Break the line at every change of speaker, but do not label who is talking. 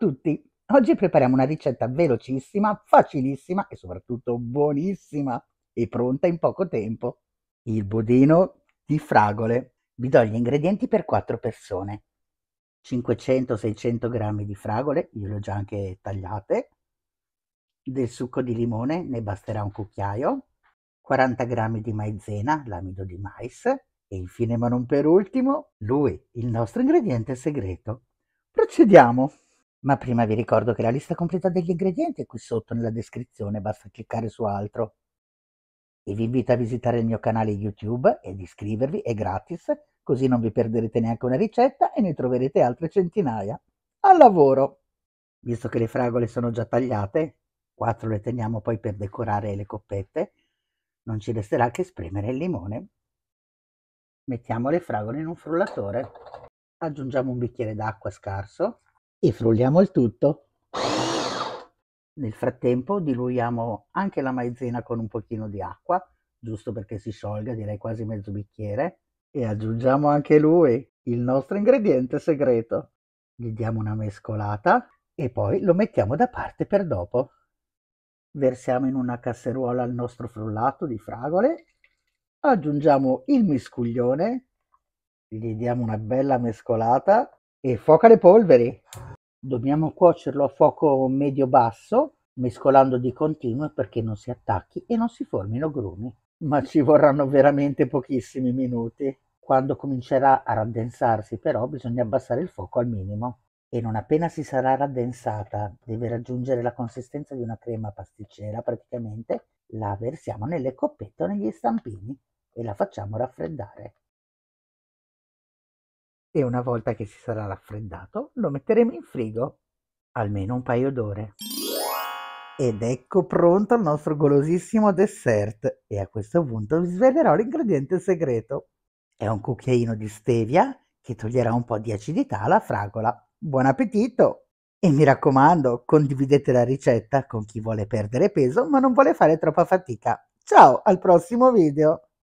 tutti! Oggi prepariamo una ricetta velocissima, facilissima e soprattutto buonissima e pronta in poco tempo. Il budino di fragole. Vi do gli ingredienti per 4 persone. 500-600 g di fragole, io le ho già anche tagliate. Del succo di limone ne basterà un cucchiaio. 40 g di maizena, l'amido di mais. E infine, ma non per ultimo, lui, il nostro ingrediente segreto. Procediamo! Ma prima vi ricordo che la lista completa degli ingredienti è qui sotto nella descrizione, basta cliccare su altro. E vi invito a visitare il mio canale YouTube e ed iscrivervi, è gratis, così non vi perderete neanche una ricetta e ne troverete altre centinaia. Al lavoro! Visto che le fragole sono già tagliate, 4 le teniamo poi per decorare le coppette, non ci resterà che spremere il limone. Mettiamo le fragole in un frullatore, aggiungiamo un bicchiere d'acqua scarso e frulliamo il tutto. Nel frattempo diluiamo anche la maizena con un pochino di acqua, giusto perché si sciolga, direi quasi mezzo bicchiere, e aggiungiamo anche lui, il nostro ingrediente segreto. Gli diamo una mescolata e poi lo mettiamo da parte per dopo. Versiamo in una casseruola il nostro frullato di fragole, aggiungiamo il miscuglione, gli diamo una bella mescolata e foca le polveri. Dobbiamo cuocerlo a fuoco medio-basso, mescolando di continuo perché non si attacchi e non si formino grumi. Ma ci vorranno veramente pochissimi minuti. Quando comincerà a raddensarsi però bisogna abbassare il fuoco al minimo e non appena si sarà raddensata, deve raggiungere la consistenza di una crema pasticcera praticamente, la versiamo nelle coppette o negli stampini e la facciamo raffreddare e una volta che si sarà raffreddato lo metteremo in frigo almeno un paio d'ore. Ed ecco pronto il nostro golosissimo dessert e a questo punto vi svelerò l'ingrediente segreto. È un cucchiaino di stevia che toglierà un po' di acidità alla fragola. Buon appetito! E mi raccomando, condividete la ricetta con chi vuole perdere peso ma non vuole fare troppa fatica. Ciao, al prossimo video!